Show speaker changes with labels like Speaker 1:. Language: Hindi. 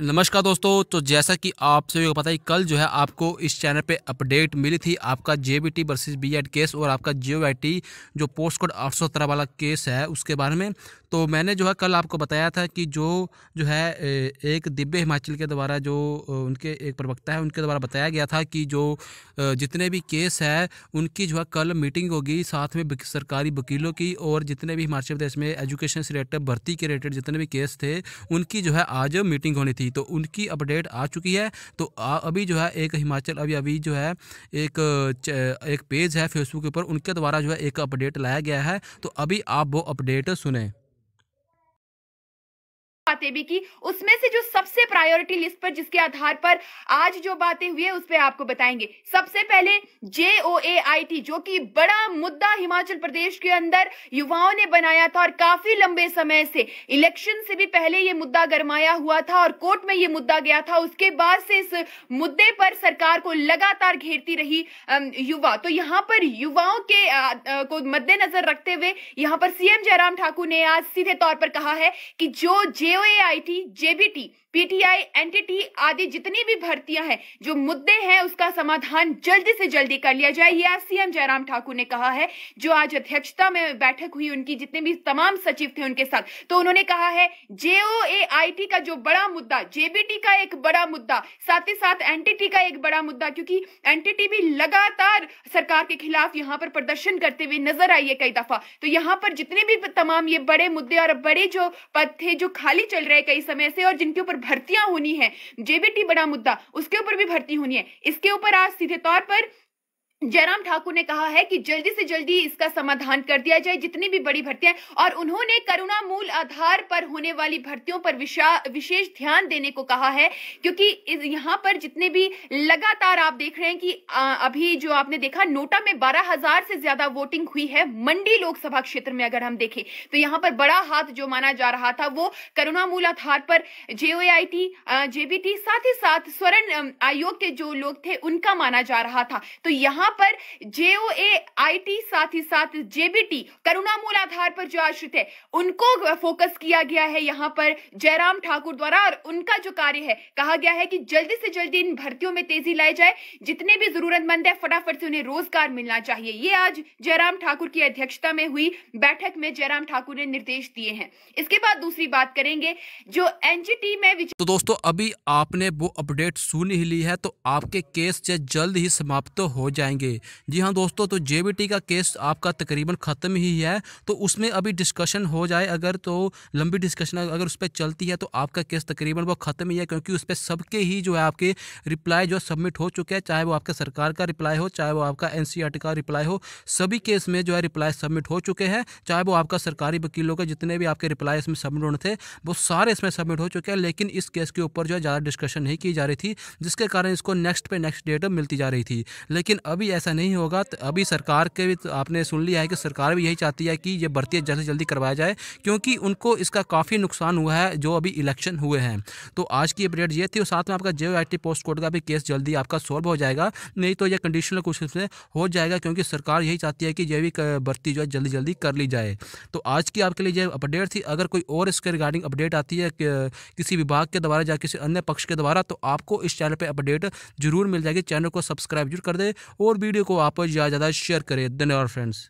Speaker 1: नमस्कार दोस्तों तो जैसा कि आप सभी को पता ही कल जो है आपको इस चैनल पे अपडेट मिली थी आपका J B T versus B Ed case और आपका जे जो पोस्ट कोड आठ वाला केस है उसके बारे में तो मैंने जो है कल आपको बताया था कि जो जो है एक दिव्य हिमाचल के द्वारा जो उनके एक प्रवक्ता है उनके द्वारा बताया गया था कि जो जितने भी केस है उनकी जो है कल मीटिंग होगी साथ में सरकारी वकीलों की और जितने भी हिमाचल प्रदेश में एजुकेशन से रिलेटेड भर्ती के रिलेटेड जितने भी केस थे उनकी जो है आज मीटिंग होनी थी तो उनकी अपडेट आ चुकी है तो आ, अभी जो है एक हिमाचल अभी अभी जो है एक एक पेज है फेसबुक के ऊपर उनके द्वारा जो है एक अपडेट लाया गया है तो अभी आप वो अपडेट सुने
Speaker 2: बातें भी की उसमें से जो सबसे प्रायोरिटी लिस्ट पर जिसके आधार पर आज जो बातें हुई है उस पर आपको बताएंगे सबसे पहले जेओएआईटी जो कि बड़ा मुद्दा हिमाचल प्रदेश के अंदर युवाओं ने बनाया था और काफी लंबे समय से इलेक्शन से भी पहले यह मुद्दा गरमाया हुआ था और कोर्ट में यह मुद्दा गया था उसके बाद से इस मुद्दे पर सरकार को लगातार घेरती रही युवा तो यहां पर युवाओं के को मद्देनजर रखते हुए यहां पर सीएम जयराम ठाकुर ने आज सीधे तौर पर कहा है कि जो J T JBT PTI NTT आदि जितनी भी भर्तियां हैं जो मुद्दे हैं उसका समाधान जल्दी से जल्दी कर लिया जाए आज सीएम जयराम ठाकुर ने कहा है जो आज अध्यक्षता में बैठक हुई उनकी जितने भी तमाम सचिव थे उनके साथ तो उन्होंने कहा है जेओएआईटी का जो बड़ा मुद्दा जेबीटी का एक बड़ा मुद्दा साथ ही साथ एनटीटी का एक बड़ा मुद्दा क्योंकि एनटीटी भी लगातार सरकार के खिलाफ यहां पर प्रदर्शन करते हुए नजर आई है कई दफा तो यहां पर जितने भी तमाम ये बड़े मुद्दे और बड़े जो पद थे जो खाली चल रहा है कई समय से और जिनके ऊपर भर्तियां होनी है जेबीटी बड़ा मुद्दा उसके ऊपर भी भर्ती होनी है इसके ऊपर आज सीधे तौर पर जयराम ठाकुर ने कहा है कि जल्दी से जल्दी इसका समाधान कर दिया जाए जितनी भी बड़ी भर्तियां और उन्होंने करुणा मूल आधार पर होने वाली भर्तियों पर विशेष ध्यान देने को कहा है क्योंकि यहां पर जितने भी लगातार आप देख रहे हैं कि अभी जो आपने देखा नोटा में बारह हजार से ज्यादा वोटिंग हुई है मंडी लोकसभा क्षेत्र में अगर हम देखें तो यहां पर बड़ा हाथ जो माना जा रहा था वो करुणा मूल आधार पर जेओआईटी जेबीटी साथ ही साथ स्वर्ण आयोग के जो लोग थे उनका माना जा रहा था तो यहां यहाँ पर आई टी साथ ही साथ जेबीटी करुणामूल आधार पर जो आश्रित है उनको फोकस किया गया है यहाँ पर जयराम ठाकुर द्वारा और उनका जो कार्य है कहा गया है कि जल्दी से जल्दी इन भर्तियों में तेजी लाई जाए जितने भी जरूरतमंद है फटाफट से उन्हें रोजगार मिलना चाहिए ये आज जयराम ठाकुर की अध्यक्षता में हुई बैठक में जयराम ठाकुर ने निर्देश दिए हैं इसके बाद दूसरी बात करेंगे जो एनजीटी में तो दोस्तों
Speaker 1: अभी आपने वो अपडेट सुन ही ली है तो आपके केस जल्द ही समाप्त हो जाएंगे जाएंगे जी हाँ दोस्तों तो जे का केस आपका तकरीबन ख़त्म ही है तो उसमें अभी डिस्कशन हो जाए अगर तो लंबी डिस्कशन अगर उस पर चलती है तो आपका केस तकरीबन वो ख़त्म ही है क्योंकि उस पर सबके ही जो है आपके रिप्लाई जो सबमिट हो चुके हैं चाहे वो आपके सरकार का रिप्लाई हो चाहे वो आपका एन e का रिप्लाई हो सभी केस में जो है रिप्लाई सबमिट हो चुके हैं चाहे वो आपका सरकारी वकीलों के जितने भी आपके रिप्लाई इसमें सबमिट होने थे वो सारे इसमें सबमिट हो चुके हैं लेकिन इस केस के ऊपर जो है ज़्यादा डिस्कशन नहीं की जा रही थी जिसके कारण इसको नेक्स्ट पे नेक्स्ट डेट मिलती जा रही थी लेकिन अभी भी ऐसा नहीं होगा तो अभी सरकार के भी तो आपने सुन लिया है कि सरकार भी यही चाहती है कि ये भर्ती जल्द से जल्दी करवाया जाए क्योंकि उनको इसका काफ़ी नुकसान हुआ है जो अभी इलेक्शन हुए हैं तो आज की अपडेट ये थी और साथ में आपका जे पोस्ट कोड का भी केस जल्दी आपका सॉल्व हो जाएगा नहीं तो यह कंडीशनल क्वेश्चन में हो जाएगा क्योंकि सरकार यही चाहती है कि यह भी भर्ती जो है जल्दी जल्दी कर ली जाए तो आज की आपके लिए अपडेट थी अगर कोई और इसके रिगार्डिंग अपडेट आती है किसी विभाग के द्वारा या किसी अन्य पक्ष के द्वारा तो आपको इस चैनल पर अपडेट जरूर मिल जाएगी चैनल को सब्सक्राइब जरूर कर दे और वीडियो को आप ज़्यादा ज़्यादा शेयर करें धन्यवाद फ्रेंड्स